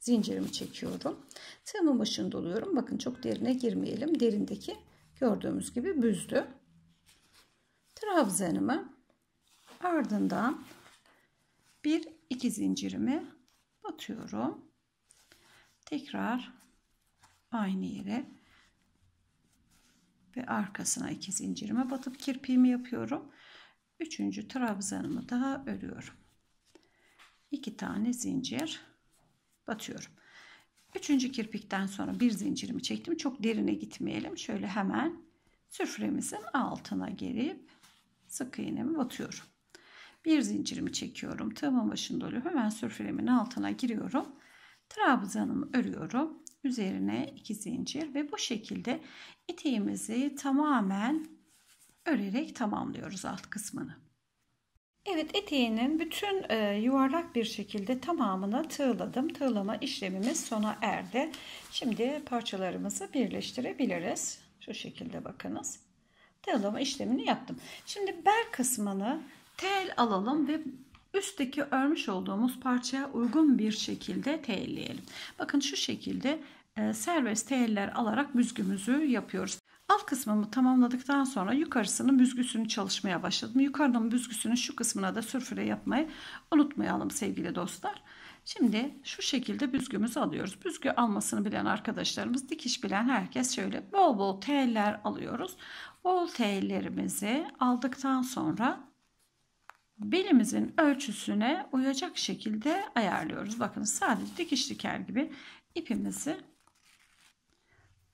S1: zincirimi çekiyorum. Tığımın başını doluyorum. Bakın çok derine girmeyelim. Derindeki gördüğümüz gibi büzdü. Trabzanımı ardından bir iki zincirimi batıyorum. Tekrar aynı yere ve arkasına iki zincirime batıp kirpiğimi yapıyorum. Üçüncü trabzanımı daha örüyorum. İki tane zincir batıyorum. Üçüncü kirpikten sonra bir zincirimi çektim. Çok derine gitmeyelim. Şöyle hemen süfremizin altına gelip sık iğnemi batıyorum. Bir zincirimi çekiyorum. Tığımın başında oluyor. Hemen süfremin altına giriyorum. Trabzanımı örüyorum üzerine 2 zincir ve bu şekilde eteğimizi tamamen örerek tamamlıyoruz alt kısmını. Evet eteğinin bütün e, yuvarlak bir şekilde tamamını tığladım. Tığlama işlemimiz sona erdi. Şimdi parçalarımızı birleştirebiliriz. Şu şekilde bakınız. Tığlama işlemini yaptım. Şimdi bel kısmını tel alalım ve üstteki örmüş olduğumuz parçaya uygun bir şekilde teyelleyelim. Bakın şu şekilde e, serbest teyeller alarak büzgümüzü yapıyoruz. Alt kısmımı tamamladıktan sonra yukarısının büzgüsünü çalışmaya başladım. Yukarının büzgüsünün şu kısmına da sürfüre yapmayı unutmayalım sevgili dostlar. Şimdi şu şekilde büzgümüzü alıyoruz. Büzgü almasını bilen arkadaşlarımız, dikiş bilen herkes şöyle bol bol teller alıyoruz. Bol tellerimizi aldıktan sonra belimizin ölçüsüne uyacak şekilde ayarlıyoruz. Bakın sadece dikiş diker gibi ipimizi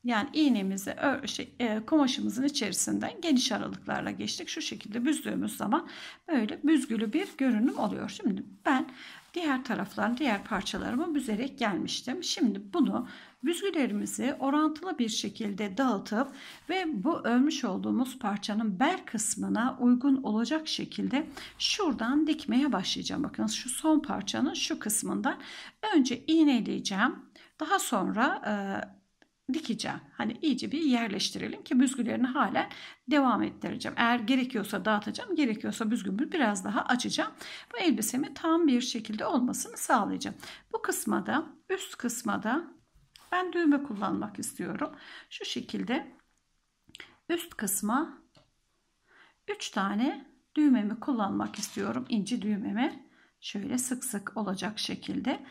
S1: yani iğnemizi şey, e, kumaşımızın içerisinden geniş aralıklarla geçtik. Şu şekilde büzdüğümüz zaman böyle büzgülü bir görünüm oluyor. Şimdi ben diğer taraflarını diğer parçalarımı büzerek gelmiştim. Şimdi bunu Büzgülerimizi orantılı bir şekilde dağıtıp ve bu ölmüş olduğumuz parçanın bel kısmına uygun olacak şekilde şuradan dikmeye başlayacağım. Bakın şu son parçanın şu kısmından önce iğneleyeceğim. Daha sonra e, dikeceğim. Hani iyice bir yerleştirelim ki büzgülerini hala devam ettireceğim. Eğer gerekiyorsa dağıtacağım, gerekiyorsa büzgümü biraz daha açacağım. Bu elbisemi tam bir şekilde olmasını sağlayacağım. Bu kısmada, üst kısmada. Ben düğme kullanmak istiyorum. Şu şekilde üst kısma 3 tane düğmemi kullanmak istiyorum. İnci düğmemi şöyle sık sık olacak şekilde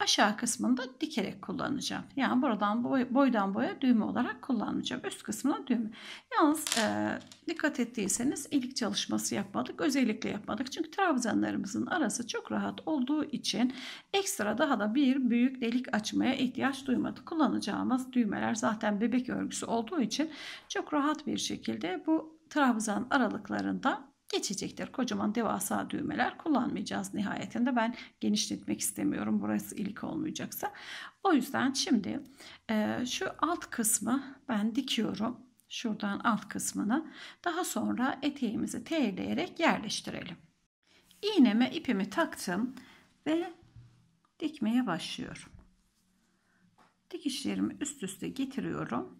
S1: aşağı kısmında dikerek kullanacağım. Yani buradan boy, boydan boya düğme olarak kullanacağım. Üst kısmına düğme. Yalnız e, dikkat ettiyseniz ilik çalışması yapmadık. Özellikle yapmadık. Çünkü trabzanlarımızın arası çok rahat olduğu için ekstra daha da bir büyük delik açmaya ihtiyaç duymadık. Kullanacağımız düğmeler zaten bebek örgüsü olduğu için çok rahat bir şekilde bu trabzan aralıklarında geçecektir. Kocaman devasa düğmeler kullanmayacağız nihayetinde. Ben genişletmek istemiyorum. Burası ilik olmayacaksa. O yüzden şimdi e, şu alt kısmı ben dikiyorum. Şuradan alt kısmını. Daha sonra eteğimizi teğleyerek yerleştirelim. İğneme ipimi taktım ve dikmeye başlıyorum. Dikişlerimi üst üste getiriyorum.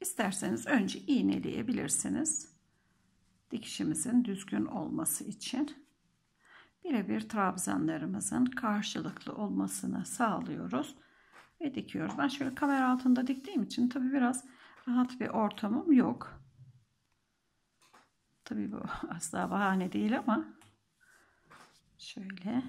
S1: İsterseniz önce iğneleyebilirsiniz dikişimizin düzgün olması için birebir trabzanlarımızın karşılıklı olmasını sağlıyoruz ve dikiyoruz. Ben şöyle kamera altında diktiğim için tabi biraz rahat bir ortamım yok. Tabi bu asla bahane değil ama şöyle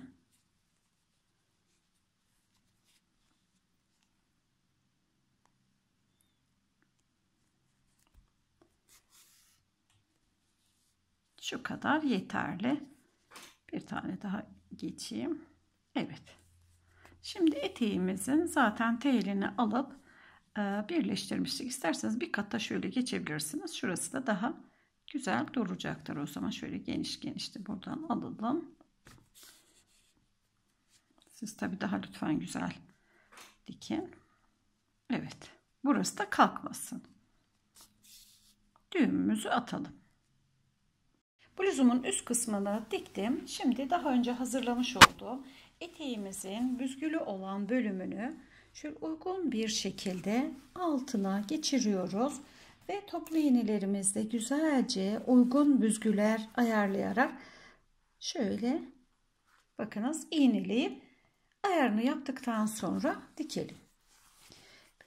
S1: Şu kadar yeterli. Bir tane daha geçeyim. Evet. Şimdi eteğimizin zaten telini alıp e, birleştirmiştik. İsterseniz bir kata şöyle geçebilirsiniz. Şurası da daha güzel duracaktır. O zaman şöyle geniş geniş de buradan alalım. Siz tabi daha lütfen güzel dikin. Evet. Burası da kalkmasın. Düğümümüzü atalım. Bluzumun üst kısmını diktim. Şimdi daha önce hazırlamış olduğum eteğimizin büzgülü olan bölümünü şöyle uygun bir şekilde altına geçiriyoruz. Ve toplu iğnelerimizde güzelce uygun büzgüler ayarlayarak şöyle bakınız iğneleyip ayarını yaptıktan sonra dikelim.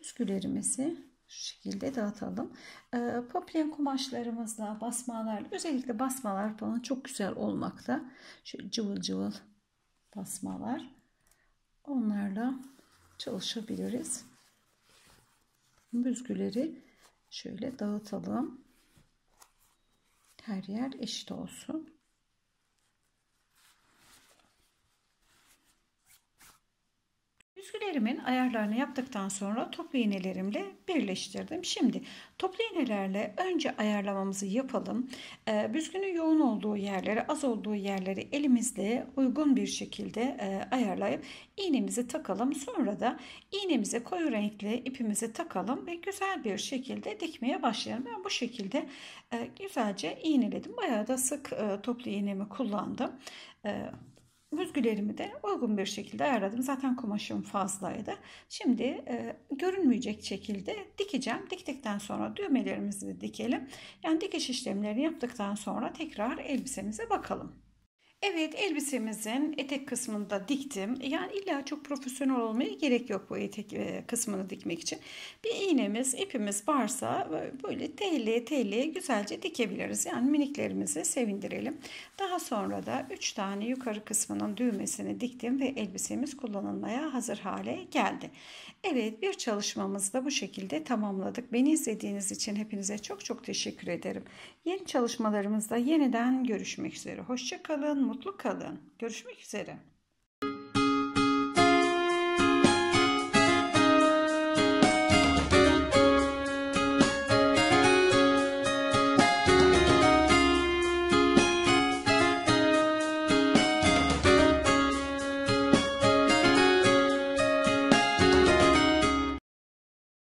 S1: Büzgülerimizi şu şekilde dağıtalım. E, ee, poplen kumaşlarımızla basmalar, özellikle basmalar falan çok güzel olmakta. Şu cıvıl cıvıl basmalar. Onlarla çalışabiliriz. Büzgüleri şöyle dağıtalım. Her yer eşit olsun. Püsküllerimin ayarlarını yaptıktan sonra toplu iğnelerimle birleştirdim. Şimdi toplu iğnelerle önce ayarlamamızı yapalım. E, büzgünün yoğun olduğu yerleri, az olduğu yerleri elimizle uygun bir şekilde e, ayarlayıp iğnemizi takalım. Sonra da iğnemize koyu renkli ipimizi takalım ve güzel bir şekilde dikmeye başlayalım. Ben bu şekilde e, güzelce iğneledim. Bayağı da sık e, toplu iğnemi kullandım. E, Büzgülerimi de uygun bir şekilde ayarladım. Zaten kumaşım fazlaydı. Şimdi e, görünmeyecek şekilde dikeceğim. Diktikten sonra düğmelerimizi dikelim. Yani dikiş işlemlerini yaptıktan sonra tekrar elbisemize bakalım. Evet elbisemizin etek kısmını da diktim. Yani illa çok profesyonel olmaya gerek yok bu etek e, kısmını dikmek için. Bir iğnemiz, ipimiz varsa böyle telliye telliye güzelce dikebiliriz. Yani miniklerimizi sevindirelim. Daha sonra da 3 tane yukarı kısmının düğmesini diktim ve elbisemiz kullanılmaya hazır hale geldi. Evet bir çalışmamızı da bu şekilde tamamladık. Beni izlediğiniz için hepinize çok çok teşekkür ederim. Yeni çalışmalarımızda yeniden görüşmek üzere. Hoşçakalın mutlu kalın. Görüşmek üzere.